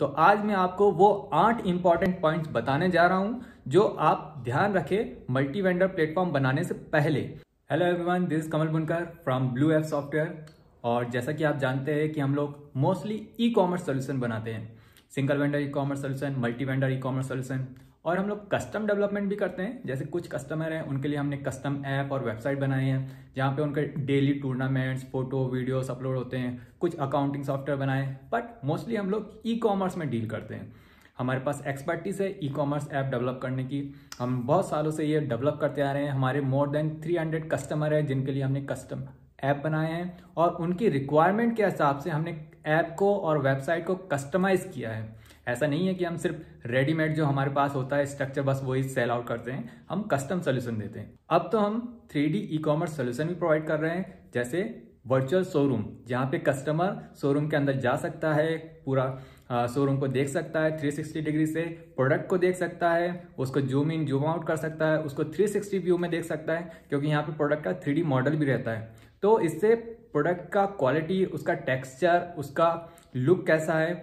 तो आज मैं आपको वो आठ इंपॉर्टेंट पॉइंट्स बताने जा रहा हूं जो आप ध्यान रखें मल्टी वेंडर प्लेटफॉर्म बनाने से पहले हेलो एवरीवन दिस कमल बुनकर फ्रॉम ब्लू एफ सॉफ्टवेयर और जैसा कि आप जानते हैं कि हम लोग मोस्टली ई कॉमर्स सोल्यूशन बनाते हैं single vendor e commerce solution multi vendor e commerce solution और हम लोग कस्टम डेवलपमेंट भी करते हैं जैसे कुछ कस्टमर हैं उनके लिए हमने कस्टम ऐप और वेबसाइट बनाए हैं जहाँ पे उनके daily tournaments photo videos upload होते हैं कुछ अकाउंटिंग सॉफ्टवेयर बनाए बट मोस्टली हम लोग ई कॉमर्स में डील करते हैं हमारे पास एक्सपर्टीज है ई कॉमर्स ऐप डेवलप करने की हम बहुत सालों से ये डेवलप करते आ रहे हैं हमारे मोर देन 300 कस्टमर है जिनके लिए हमने कस्टम ऐप बनाए हैं और उनकी रिक्वायरमेंट के हिसाब से हमने ऐप को और वेबसाइट को कस्टमाइज किया है ऐसा नहीं है कि हम सिर्फ रेडीमेड जो हमारे पास होता है स्ट्रक्चर बस वही सेल आउट करते हैं हम कस्टम सोल्यूशन देते हैं अब तो हम three D e commerce solution भी प्रोवाइड कर रहे हैं जैसे वर्चुअल शोरूम जहाँ पे कस्टमर शोरूम के अंदर जा सकता है पूरा शोरूम को देख सकता है 360 डिग्री से प्रोडक्ट को देख सकता है उसको जूम इन जूम आउट कर सकता है उसको 360 व्यू में देख सकता है क्योंकि यहाँ पे प्रोडक्ट का थ्री मॉडल भी रहता है तो इससे प्रोडक्ट का क्वालिटी उसका टेक्सचर उसका लुक कैसा है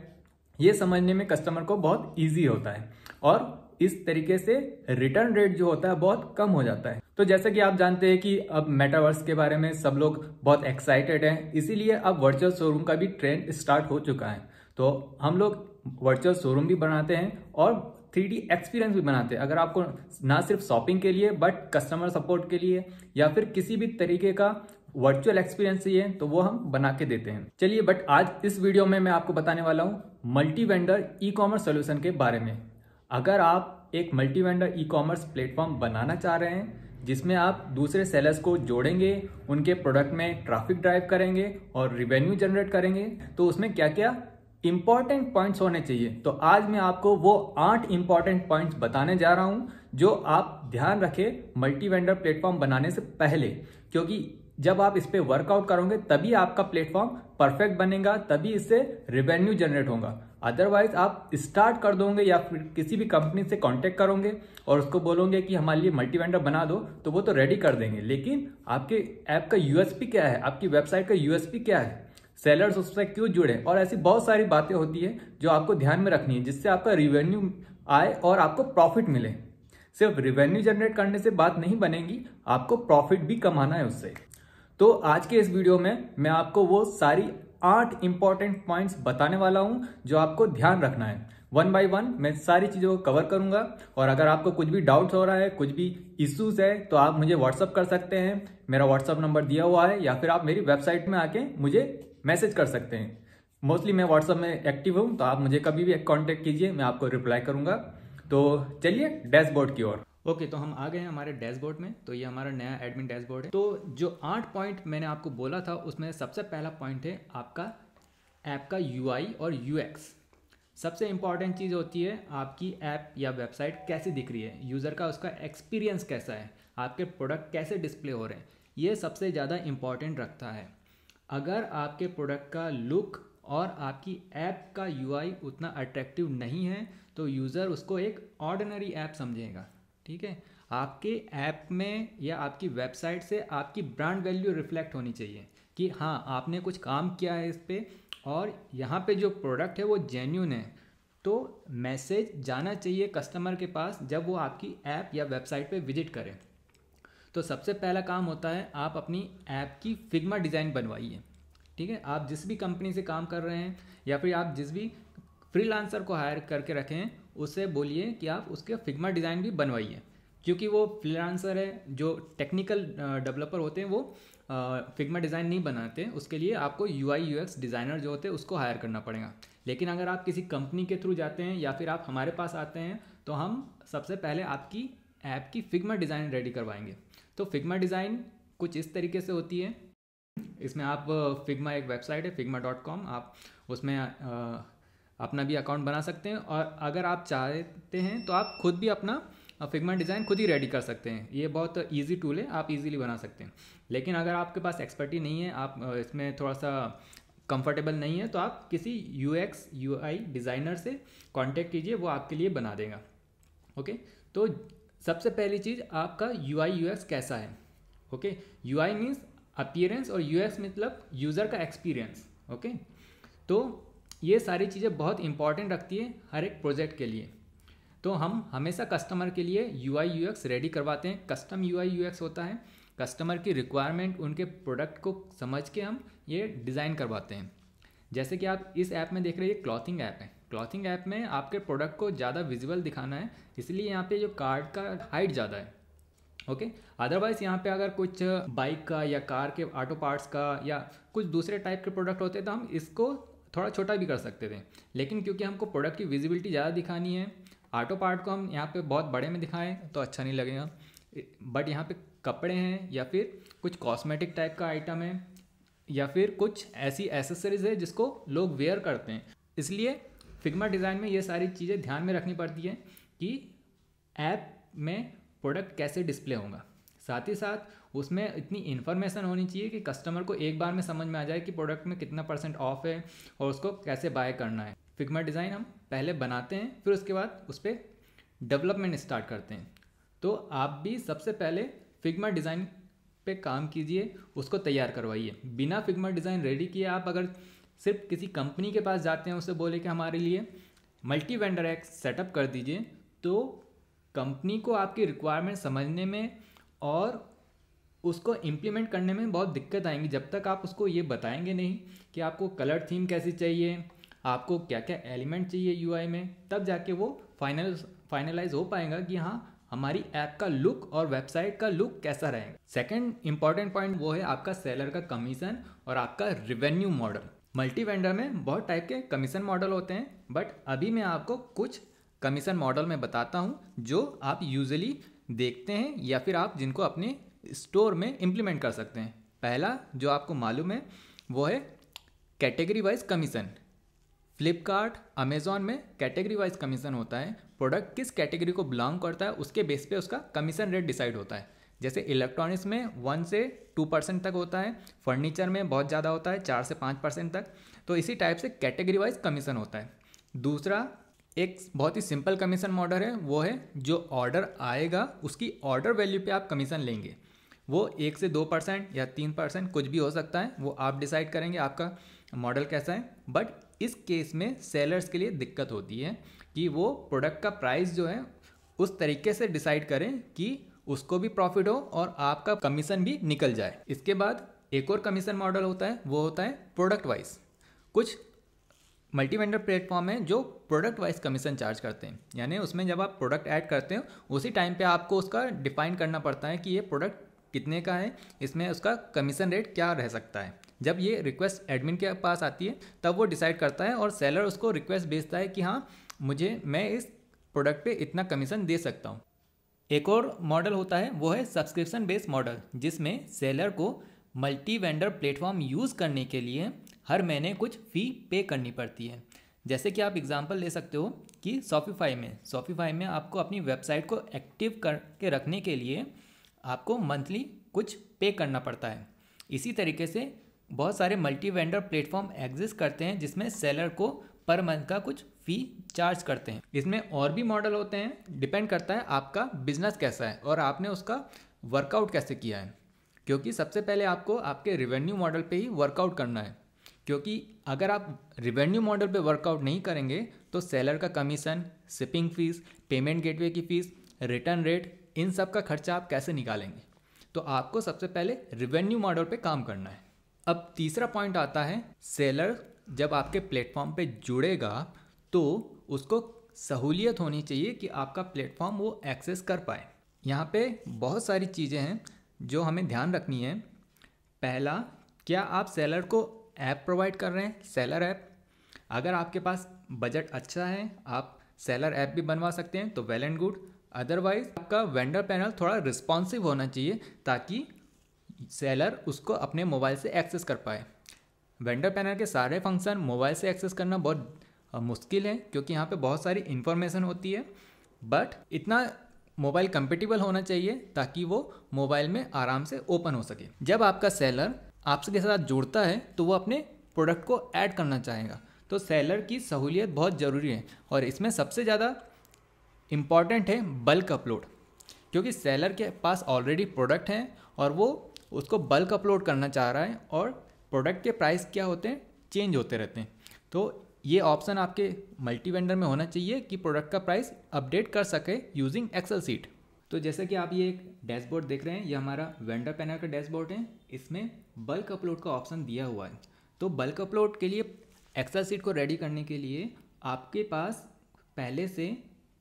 ये समझने में कस्टमर को बहुत ईजी होता है और इस तरीके से रिटर्न रेट जो होता है बहुत कम हो जाता है तो जैसे कि आप जानते हैं कि अब मेटावर्स के बारे में सब लोग बहुत एक्साइटेड हैं इसीलिए अब वर्चुअल शोरूम का भी ट्रेंड स्टार्ट हो चुका है तो हम लोग वर्चुअल शोरूम भी बनाते हैं और थ्री डी एक्सपीरियंस भी बनाते हैं अगर आपको ना सिर्फ शॉपिंग के लिए बट कस्टमर सपोर्ट के लिए या फिर किसी भी तरीके का वर्चुअल एक्सपीरियंस चाहिए तो वो हम बना के देते हैं चलिए बट आज इस वीडियो में मैं आपको बताने वाला हूँ multi vendor e commerce solution के बारे में अगर आप एक multi vendor e commerce platform बनाना चाह रहे हैं जिसमें आप दूसरे सेलर्स को जोड़ेंगे उनके प्रोडक्ट में ट्रैफिक ड्राइव करेंगे और रिवेन्यू जनरेट करेंगे तो उसमें क्या क्या इंपॉर्टेंट पॉइंट्स होने चाहिए तो आज मैं आपको वो आठ इंपॉर्टेंट पॉइंट्स बताने जा रहा हूं जो आप ध्यान रखें मल्टी वेंडर प्लेटफॉर्म बनाने से पहले क्योंकि जब आप इस पर वर्कआउट करोगे तभी आपका प्लेटफॉर्म परफेक्ट बनेगा तभी इससे रिवेन्यू जनरेट होगा अदरवाइज आप स्टार्ट कर दोगे या फिर किसी भी कंपनी से कांटेक्ट करोगे और उसको बोलोगे कि हमारे लिए मल्टी वेंडर बना दो तो वो तो रेडी कर देंगे लेकिन आपके ऐप का यूएसपी क्या है आपकी वेबसाइट का यूएसपी क्या है सेलर्स उससे क्यों जुड़े और ऐसी बहुत सारी बातें होती है जो आपको ध्यान में रखनी है जिससे आपका रिवेन्यू आए और आपको प्रॉफिट मिले सिर्फ रिवेन्यू जनरेट करने से बात नहीं बनेगी आपको प्रॉफिट भी कमाना है उससे तो आज के इस वीडियो में मैं आपको वो सारी आठ इंपॉर्टेंट पॉइंट्स बताने वाला हूँ जो आपको ध्यान रखना है वन बाय वन मैं सारी चीज़ों को कवर करूंगा और अगर आपको कुछ भी डाउट्स हो रहा है कुछ भी इश्यूज है तो आप मुझे व्हाट्सअप कर सकते हैं मेरा व्हाट्सअप नंबर दिया हुआ है या फिर आप मेरी वेबसाइट में आके मुझे मैसेज कर सकते हैं मोस्टली मैं व्हाट्सअप में एक्टिव हूँ तो आप मुझे कभी भी कॉन्टेक्ट कीजिए मैं आपको रिप्लाई करूंगा तो चलिए डैशबोर्ड की ओर ओके okay, तो हम आ गए हैं हमारे डैशबोर्ड में तो ये हमारा नया एडमिन डैशबोर्ड है तो जो आठ पॉइंट मैंने आपको बोला था उसमें सबसे पहला पॉइंट है आपका ऐप का यू और यूएक्स सबसे इम्पॉर्टेंट चीज़ होती है आपकी ऐप या वेबसाइट कैसी दिख रही है यूज़र का उसका एक्सपीरियंस कैसा है आपके प्रोडक्ट कैसे डिस्प्ले हो रहे हैं ये सबसे ज़्यादा इम्पॉर्टेंट रखता है अगर आपके प्रोडक्ट का लुक और आपकी ऐप का यूआई उतना अट्रैक्टिव नहीं है तो यूज़र उसको एक ऑर्डिनरी ऐप समझेगा ठीक है आपके ऐप में या आपकी वेबसाइट से आपकी ब्रांड वैल्यू रिफ्लेक्ट होनी चाहिए कि हाँ आपने कुछ काम किया है इस पर और यहाँ पे जो प्रोडक्ट है वो जेन्यून है तो मैसेज जाना चाहिए कस्टमर के पास जब वो आपकी ऐप या वेबसाइट पे विजिट करें तो सबसे पहला काम होता है आप अपनी ऐप की फिग्मा डिज़ाइन बनवाइए ठीक है आप जिस भी कंपनी से काम कर रहे हैं या फिर आप जिस भी फ्रीलांसर को हायर करके रखें उससे बोलिए कि आप उसके फिग्मा डिज़ाइन भी बनवाइए क्योंकि वो फ्रीलांसर है जो टेक्निकल डेवलपर होते हैं वो फिग्मा डिज़ाइन नहीं बनाते उसके लिए आपको U I U X designer जो होते हैं उसको हायर करना पड़ेगा लेकिन अगर आप किसी कंपनी के थ्रू जाते हैं या फिर आप हमारे पास आते हैं तो हम सबसे पहले आपकी ऐप की फिग्मा डिज़ाइन रेडी करवाएंगे तो फिग्मा डिज़ाइन कुछ इस तरीके से होती है इसमें आप फिग्मा एक वेबसाइट है फिग्मा डॉट कॉम आप उसमें अपना भी अकाउंट बना सकते हैं और अगर आप चाहते हैं तो आप खुद भी अपना फिगमा डिज़ाइन खुद ही रेडी कर सकते हैं ये बहुत ईजी टूल है आप इजीली बना सकते हैं लेकिन अगर आपके पास एक्सपर्टी नहीं है आप इसमें थोड़ा सा कंफर्टेबल नहीं है तो आप किसी U X U I designer से कांटेक्ट कीजिए वो आपके लिए बना देगा ओके तो सबसे पहली चीज़ आपका यू आई यू कैसा है okay U I means appearance और यू मतलब यूज़र का एक्सपीरियंस ओके तो ये सारी चीज़ें बहुत इंपॉर्टेंट रखती है हर एक प्रोजेक्ट के लिए तो हम हमेशा कस्टमर के लिए U I U X ready करवाते हैं custom U I U X होता है कस्टमर की रिक्वायरमेंट उनके प्रोडक्ट को समझ के हम ये डिज़ाइन करवाते हैं जैसे कि आप इस ऐप में देख रहे हैं ये क्लॉथिंग ऐप है क्लॉथिंग ऐप में आपके प्रोडक्ट को ज़्यादा विजिबल दिखाना है इसलिए यहाँ पे जो कार्ड का हाइट ज़्यादा है ओके अदरवाइज़ यहाँ पे अगर कुछ बाइक का या कार के ऑटो पार्ट्स का या कुछ दूसरे टाइप के प्रोडक्ट होते हैं तो हम इसको थोड़ा छोटा भी कर सकते थे लेकिन क्योंकि हमको प्रोडक्ट की विजिबिलिटी ज़्यादा दिखानी है आटो पार्ट को हम यहाँ पे बहुत बड़े में दिखाएं तो अच्छा नहीं लगेगा बट यहाँ पे कपड़े हैं या फिर कुछ कॉस्मेटिक टाइप का आइटम है या फिर कुछ ऐसी एसेसरीज है जिसको लोग वेयर करते हैं इसलिए फिगमा डिज़ाइन में ये सारी चीज़ें ध्यान में रखनी पड़ती हैं कि ऐप में प्रोडक्ट कैसे डिस्प्ले होगा साथ ही साथ उसमें इतनी इन्फॉर्मेशन होनी चाहिए कि कस्टमर को एक बार में समझ में आ जाए कि प्रोडक्ट में कितना परसेंट ऑफ है और उसको कैसे बाय करना है फिग्मा डिज़ाइन हम पहले बनाते हैं फिर उसके बाद उस पर डेवलपमेंट स्टार्ट करते हैं तो आप भी सबसे पहले फिग्मा डिज़ाइन पे काम कीजिए उसको तैयार करवाइए बिना फिगमा डिज़ाइन रेडी किए आप अगर सिर्फ किसी कंपनी के पास जाते हैं उससे बोले कि हमारे लिए मल्टी वेंडर एक्स सेटअप कर दीजिए तो कंपनी को आपकी रिक्वायरमेंट समझने में और उसको इम्प्लीमेंट करने में बहुत दिक्कत आएंगी जब तक आप उसको ये बताएंगे नहीं कि आपको कलर थीम कैसी चाहिए आपको क्या क्या एलिमेंट चाहिए यू में तब जाके वो फाइनल फाइनलाइज हो पाएगा कि हाँ हमारी ऐप का लुक और वेबसाइट का लुक कैसा रहेगा सेकेंड इंपॉर्टेंट पॉइंट वो है आपका सेलर का कमीशन और आपका रिवेन्यू मॉडल मल्टी वेंडर में बहुत टाइप के कमीशन मॉडल होते हैं बट अभी मैं आपको कुछ कमीशन मॉडल में बताता हूँ जो आप यूजली देखते हैं या फिर आप जिनको अपने स्टोर में इम्प्लीमेंट कर सकते हैं पहला जो आपको मालूम है वो है category wise commission Flipkart Amazon में कैटेगरी वाइज कमीशन होता है प्रोडक्ट किस कैटेगरी को बिलोंग करता है उसके बेस पे उसका कमीशन रेट डिसाइड होता है जैसे इलेक्ट्रॉनिक्स में वन से टू परसेंट तक होता है फर्नीचर में बहुत ज़्यादा होता है चार से पाँच परसेंट तक तो इसी टाइप से कैटेगरी वाइज कमीशन होता है दूसरा एक बहुत ही सिंपल कमीशन मॉडल है वो है जो ऑर्डर आएगा उसकी ऑर्डर वैल्यू पे आप कमीशन लेंगे वो एक से दो परसेंट या तीन परसेंट कुछ भी हो सकता है वो आप डिसाइड करेंगे आपका मॉडल कैसा है बट इस केस में सेलर्स के लिए दिक्कत होती है कि वो प्रोडक्ट का प्राइस जो है उस तरीके से डिसाइड करें कि उसको भी प्रॉफिट हो और आपका कमीशन भी निकल जाए इसके बाद एक और कमीशन मॉडल होता है वो होता है प्रोडक्ट वाइज कुछ मल्टी वेंडर प्लेटफॉर्म है जो प्रोडक्ट वाइज कमीशन चार्ज करते हैं यानी उसमें जब आप प्रोडक्ट ऐड करते हो उसी टाइम पे आपको उसका डिफाइन करना पड़ता है कि ये प्रोडक्ट कितने का है इसमें उसका कमीशन रेट क्या रह सकता है जब ये रिक्वेस्ट एडमिन के पास आती है तब वो डिसाइड करता है और सेलर उसको रिक्वेस्ट भेजता है कि हाँ मुझे मैं इस प्रोडक्ट पे इतना कमीशन दे सकता हूँ एक और मॉडल होता है वो है सब्सक्रिप्शन बेस्ड मॉडल जिसमें सेलर को मल्टी वेंडर प्लेटफॉर्म यूज़ करने के लिए हर महीने कुछ फ़ी पे करनी पड़ती है जैसे कि आप एग्जांपल ले सकते हो कि शॉपिफाई में शॉपिफाई में आपको अपनी वेबसाइट को एक्टिव करके रखने के लिए आपको मंथली कुछ पे करना पड़ता है इसी तरीके से बहुत सारे मल्टी वेंडर प्लेटफॉर्म एग्जिस्ट करते हैं जिसमें सेलर को पर मंथ का कुछ फ़ी चार्ज करते हैं इसमें और भी मॉडल होते हैं डिपेंड करता है आपका बिजनेस कैसा है और आपने उसका वर्कआउट कैसे किया है क्योंकि सबसे पहले आपको आपके रिवेन्यू मॉडल पे ही वर्कआउट करना है क्योंकि अगर आप रिवेन्यू मॉडल पे वर्कआउट नहीं करेंगे तो सेलर का commission shipping fees payment gateway की फ़ीस रिटर्न रेट इन सब का खर्चा आप कैसे निकालेंगे तो आपको सबसे पहले रिवेन्यू मॉडल पे काम करना है अब तीसरा पॉइंट आता है सेलर जब आपके प्लेटफॉर्म पे जुड़ेगा तो उसको सहूलियत होनी चाहिए कि आपका प्लेटफॉर्म वो एक्सेस कर पाए यहाँ पे बहुत सारी चीज़ें हैं जो हमें ध्यान रखनी है पहला क्या आप सेलर को ऐप प्रोवाइड कर रहे हैं सेलर ऐप अगर आपके पास बजट अच्छा है आप सेलर ऐप भी बनवा सकते हैं तो वेल एंड गुड अदरवाइज आपका वेंडर पैनल थोड़ा रिस्पॉन्सिव होना चाहिए ताकि सेलर उसको अपने मोबाइल से एक्सेस कर पाए वेंडर पैनल के सारे फंक्शन मोबाइल से एक्सेस करना बहुत मुश्किल है क्योंकि यहाँ पे बहुत सारी इन्फॉर्मेशन होती है बट इतना मोबाइल कंपेटिबल होना चाहिए ताकि वो मोबाइल में आराम से ओपन हो सके जब आपका सेलर आपके साथ जुड़ता है तो वो अपने प्रोडक्ट को ऐड करना चाहेगा तो सेलर की सहूलियत बहुत ज़रूरी है और इसमें सबसे ज़्यादा इम्पॉर्टेंट है बल्क अपलोड क्योंकि सेलर के पास ऑलरेडी प्रोडक्ट हैं और वो उसको बल्क अपलोड करना चाह रहा है और प्रोडक्ट के प्राइस क्या होते हैं चेंज होते रहते हैं तो ये ऑप्शन आपके मल्टी वेंडर में होना चाहिए कि प्रोडक्ट का प्राइस अपडेट कर सके यूजिंग एक्सेल सीट तो जैसे कि आप ये एक डैशबोर्ड देख रहे हैं ये हमारा वेंडर पैनल का डैशबोर्ड है इसमें बल्क अपलोड का ऑप्शन दिया हुआ है तो बल्क अपलोड के लिए एक्सेल सीट को रेडी करने के लिए आपके पास पहले से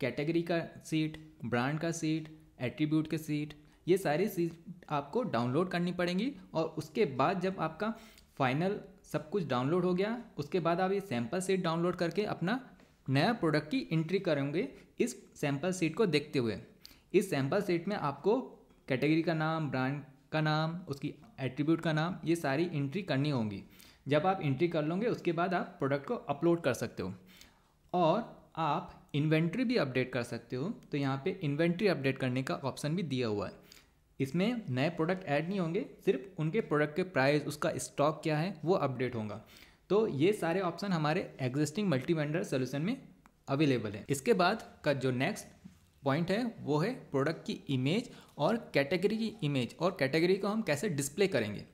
कैटेगरी का सीट ब्रांड का सीट एट्रीब्यूट के सीट ये सारी सीट आपको डाउनलोड करनी पड़ेंगी और उसके बाद जब आपका फाइनल सब कुछ डाउनलोड हो गया उसके बाद आप ये सैम्पल सीट डाउनलोड करके अपना नया प्रोडक्ट की एंट्री करेंगे इस सैंपल सीट को देखते हुए इस सैंपल सीट में आपको कैटेगरी का नाम ब्रांड का नाम उसकी एट्रीब्यूट का नाम ये सारी एंट्री करनी होगी जब आप एंट्री कर लोगे उसके बाद आप प्रोडक्ट को अपलोड कर सकते हो और आप इन्वेंट्री भी अपडेट कर सकते हो तो यहाँ पे इन्वेंट्री अपडेट करने का ऑप्शन भी दिया हुआ है इसमें नए प्रोडक्ट ऐड नहीं होंगे सिर्फ उनके प्रोडक्ट के प्राइस उसका स्टॉक क्या है वो अपडेट होगा तो ये सारे ऑप्शन हमारे एग्जिस्टिंग मल्टी वेंडर सोल्यूशन में अवेलेबल है इसके बाद का जो नेक्स्ट पॉइंट है वो है प्रोडक्ट की इमेज और कैटेगरी की इमेज और कैटेगरी को हम कैसे डिस्प्ले करेंगे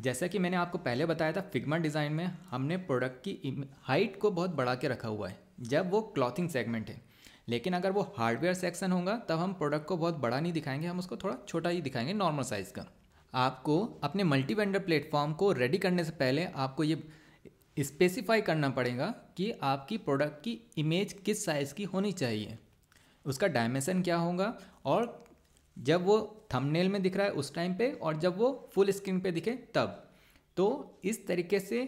जैसा कि मैंने आपको पहले बताया था फिगमा डिज़ाइन में हमने प्रोडक्ट की हाइट को बहुत बढ़ा के रखा हुआ है जब वो क्लॉथिंग सेगमेंट है लेकिन अगर वो हार्डवेयर सेक्शन होगा तब हम प्रोडक्ट को बहुत बड़ा नहीं दिखाएंगे हम उसको थोड़ा छोटा ही दिखाएंगे नॉर्मल साइज़ का आपको अपने मल्टी वेंडर प्लेटफॉर्म को रेडी करने से पहले आपको ये स्पेसिफाई करना पड़ेगा कि आपकी प्रोडक्ट की इमेज किस साइज़ की होनी चाहिए उसका डायमेंसन क्या होगा और जब वो थंबनेल में दिख रहा है उस टाइम पे और जब वो फुल स्क्रीन पे दिखे तब तो इस तरीके से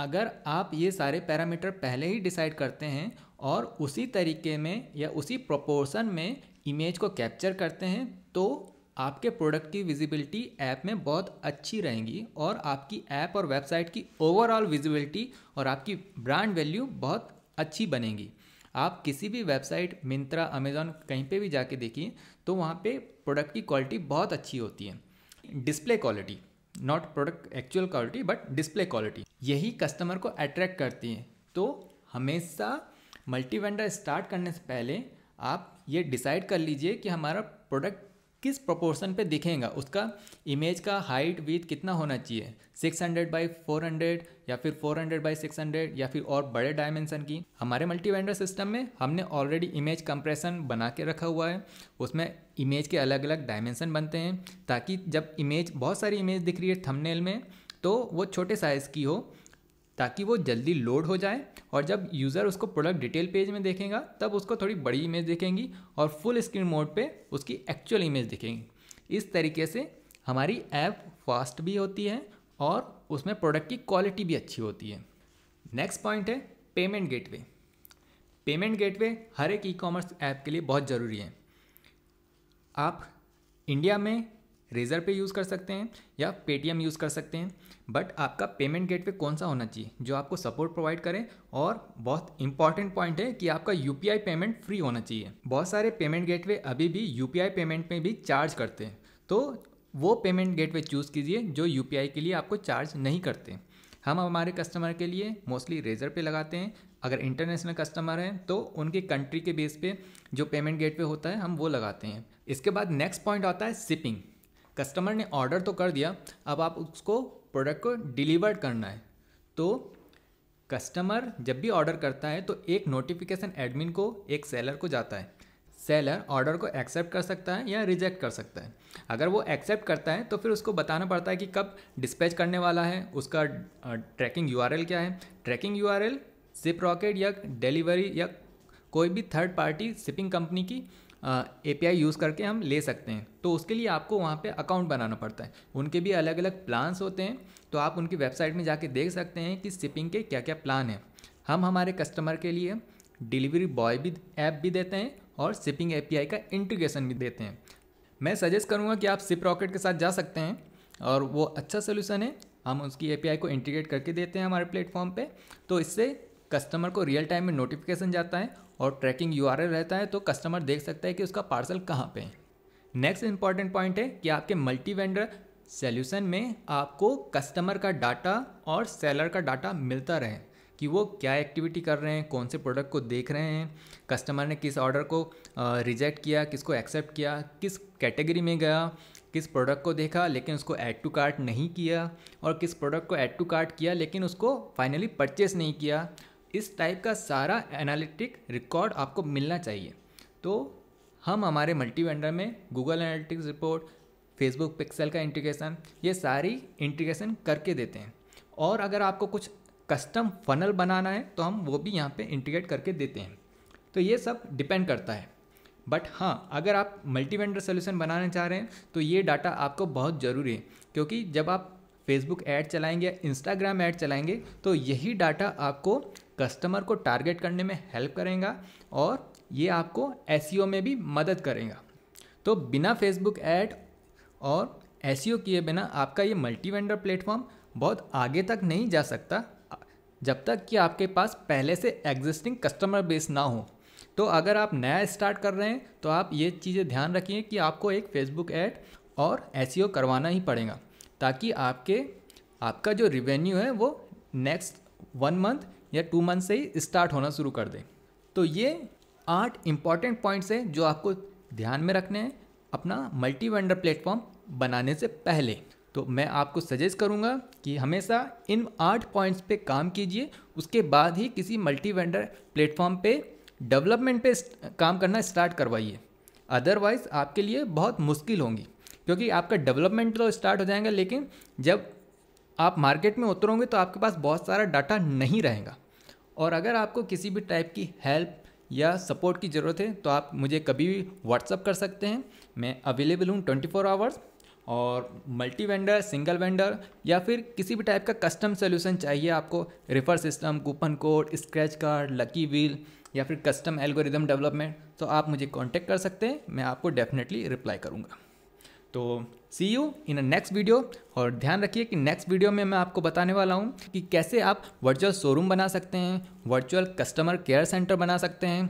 अगर आप ये सारे पैरामीटर पहले ही डिसाइड करते हैं और उसी तरीके में या उसी प्रोपोर्शन में इमेज को कैप्चर करते हैं तो आपके प्रोडक्ट की विजिबिलिटी ऐप में बहुत अच्छी रहेगी और आपकी ऐप और वेबसाइट की ओवरऑल विजिबिलिटी और आपकी ब्रांड वैल्यू बहुत अच्छी बनेगी आप किसी भी वेबसाइट मिंत्रा अमेज़ॉन कहीं पे भी जाके देखिए तो वहाँ पे प्रोडक्ट की क्वालिटी बहुत अच्छी होती है display quality not product actual quality but display quality यही कस्टमर को अट्रैक्ट करती है तो हमेशा मल्टी वेंडर स्टार्ट करने से पहले आप ये डिसाइड कर लीजिए कि हमारा प्रोडक्ट किस प्रोपोर्शन पे दिखेगा उसका इमेज का हाइट विथ कितना होना चाहिए 600 हंड्रेड बाई फोर या फिर 400 हंड्रेड बाई सिक्स या फिर और बड़े डायमेंशन की हमारे मल्टीवेंडर सिस्टम में हमने ऑलरेडी इमेज कंप्रेशन बना के रखा हुआ है उसमें इमेज के अलग अलग डायमेंशन बनते हैं ताकि जब इमेज बहुत सारी इमेज दिख रही है थंबनेल में तो वो छोटे साइज़ की हो ताकि वो जल्दी लोड हो जाए और जब यूज़र उसको प्रोडक्ट डिटेल पेज में देखेगा तब उसको थोड़ी बड़ी इमेज दिखेंगी और फुल स्क्रीन मोड पे उसकी एक्चुअल इमेज दिखेंगी इस तरीके से हमारी ऐप फास्ट भी होती है और उसमें प्रोडक्ट की क्वालिटी भी अच्छी होती है नेक्स्ट पॉइंट है पेमेंट गेटवे पेमेंट गेटवे हर एक ई कॉमर्स ऐप के लिए बहुत ज़रूरी है आप इंडिया में रेज़र पे यूज़ कर सकते हैं या पेटीएम यूज़ कर सकते हैं बट आपका पेमेंट गेटवे कौन सा होना चाहिए जो आपको सपोर्ट प्रोवाइड करें और बहुत इंपॉर्टेंट पॉइंट है कि आपका यू पेमेंट फ्री होना चाहिए बहुत सारे पेमेंट गेटवे अभी भी यू पेमेंट में भी चार्ज करते हैं तो वो पेमेंट गेटवे चूज़ कीजिए जो यू के लिए आपको चार्ज नहीं करते हम हमारे कस्टमर के लिए मोस्टली रेज़र पे लगाते हैं अगर इंटरनेशनल कस्टमर हैं तो उनके कंट्री के बेस पे जो पेमेंट गेटवे होता है हम वो लगाते हैं इसके बाद नेक्स्ट पॉइंट आता है शिपिंग कस्टमर ने ऑर्डर तो कर दिया अब आप उसको प्रोडक्ट को डिलीवर करना है तो कस्टमर जब भी ऑर्डर करता है तो एक नोटिफिकेशन एडमिन को एक सेलर को जाता है सेलर ऑर्डर को एक्सेप्ट कर सकता है या रिजेक्ट कर सकता है अगर वो एक्सेप्ट करता है तो फिर उसको बताना पड़ता है कि कब डिस्पैच करने वाला है उसका ट्रैकिंग यू क्या है ट्रैकिंग यू आर सिप रॉकेट या डिलीवरी या कोई भी थर्ड पार्टी शिपिंग कंपनी की ए यूज़ करके हम ले सकते हैं तो उसके लिए आपको वहाँ पे अकाउंट बनाना पड़ता है उनके भी अलग अलग प्लान्स होते हैं तो आप उनकी वेबसाइट में जाके देख सकते हैं कि शिपिंग के क्या क्या प्लान हैं हम हमारे कस्टमर के लिए डिलीवरी बॉय भी ऐप भी देते हैं और शिपिंग एपीआई का इंटीग्रेशन भी देते हैं मैं सजेस्ट करूँगा कि आप सिप रॉकेट के साथ जा सकते हैं और वो अच्छा सोल्यूसन है हम उसकी एपीआई को इंटीग्रेट करके देते हैं हमारे प्लेटफॉर्म पे तो इससे कस्टमर को रियल टाइम में नोटिफिकेशन जाता है और ट्रैकिंग यू रहता है तो कस्टमर देख सकता है कि उसका पार्सल कहाँ पर है नेक्स्ट इंपॉर्टेंट पॉइंट है कि आपके मल्टी वेंडर सेल्यूशन में आपको कस्टमर का डाटा और सेलर का डाटा मिलता रहे कि वो क्या एक्टिविटी कर रहे हैं कौन से प्रोडक्ट को देख रहे हैं कस्टमर ने किस ऑर्डर को रिजेक्ट किया किसको एक्सेप्ट किया किस कैटेगरी में गया किस प्रोडक्ट को देखा लेकिन उसको ऐड टू कार्ट नहीं किया और किस प्रोडक्ट को ऐड टू कार्ट किया लेकिन उसको फाइनली परचेस नहीं किया इस टाइप का सारा एनालिटिक रिकॉर्ड आपको मिलना चाहिए तो हम हमारे मल्टी वेंडर में Google analytics report Facebook pixel का इंटीग्रेशन ये सारी इंटीग्रेशन करके देते हैं और अगर आपको कुछ कस्टम फनल बनाना है तो हम वो भी यहाँ पे इंटीग्रेट करके देते हैं तो ये सब डिपेंड करता है बट हाँ अगर आप मल्टी वेंडर सोल्यूशन बनाना चाह रहे हैं तो ये डाटा आपको बहुत ज़रूरी है क्योंकि जब आप फेसबुक ऐड चलाएंगे या इंस्टाग्राम ऐड चलाएंगे तो यही डाटा आपको कस्टमर को टारगेट करने में हेल्प करेगा और ये आपको एस e में भी मदद करेगा तो बिना फेसबुक ऐड और एस e किए बिना आपका ये मल्टी वेंडर प्लेटफॉर्म बहुत आगे तक नहीं जा सकता जब तक कि आपके पास पहले से एग्जिस्टिंग कस्टमर बेस ना हो तो अगर आप नया स्टार्ट कर रहे हैं तो आप ये चीज़ें ध्यान रखिए कि आपको एक फेसबुक ऐड और एस e करवाना ही पड़ेगा ताकि आपके आपका जो रिवेन्यू है वो नेक्स्ट वन मंथ या टू मंथ से ही स्टार्ट होना शुरू कर दें तो ये आठ इम्पॉर्टेंट पॉइंट्स हैं जो आपको ध्यान में रखने हैं अपना मल्टी वेंडर प्लेटफॉर्म बनाने से पहले तो मैं आपको सजेस्ट करूंगा कि हमेशा इन आठ पॉइंट्स पे काम कीजिए उसके बाद ही किसी मल्टी वेंडर प्लेटफॉर्म पे डेवलपमेंट पे काम करना स्टार्ट करवाइए अदरवाइज़ आपके लिए बहुत मुश्किल होंगी क्योंकि आपका डेवलपमेंट तो स्टार्ट हो जाएगा लेकिन जब आप मार्केट में उतरोगे तो आपके पास बहुत सारा डाटा नहीं रहेगा और अगर आपको किसी भी टाइप की हेल्प या सपोर्ट की ज़रूरत है तो आप मुझे कभी भी व्हाट्सअप कर सकते हैं मैं अवेलेबल हूँ ट्वेंटी फोर आवर्स और मल्टी वेंडर सिंगल वेंडर या फिर किसी भी टाइप का कस्टम सोल्यूशन चाहिए आपको refer system coupon code scratch card lucky wheel या फिर कस्टम एल्गोरिदम डेवलपमेंट तो आप मुझे कांटेक्ट कर सकते हैं मैं आपको डेफिनेटली रिप्लाई करूँगा तो see you in a next video और ध्यान रखिए कि नेक्स्ट वीडियो में मैं आपको बताने वाला हूँ कि कैसे आप वर्चुअल शोरूम बना सकते हैं वर्चुअल कस्टमर केयर सेंटर बना सकते हैं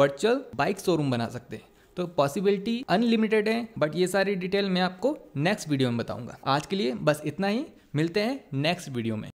वर्चुअल बाइक शोरूम बना सकते हैं तो पॉसिबिलिटी अनलिमिटेड है बट ये सारी डिटेल मैं आपको नेक्स्ट वीडियो में बताऊंगा आज के लिए बस इतना ही मिलते हैं नेक्स्ट वीडियो में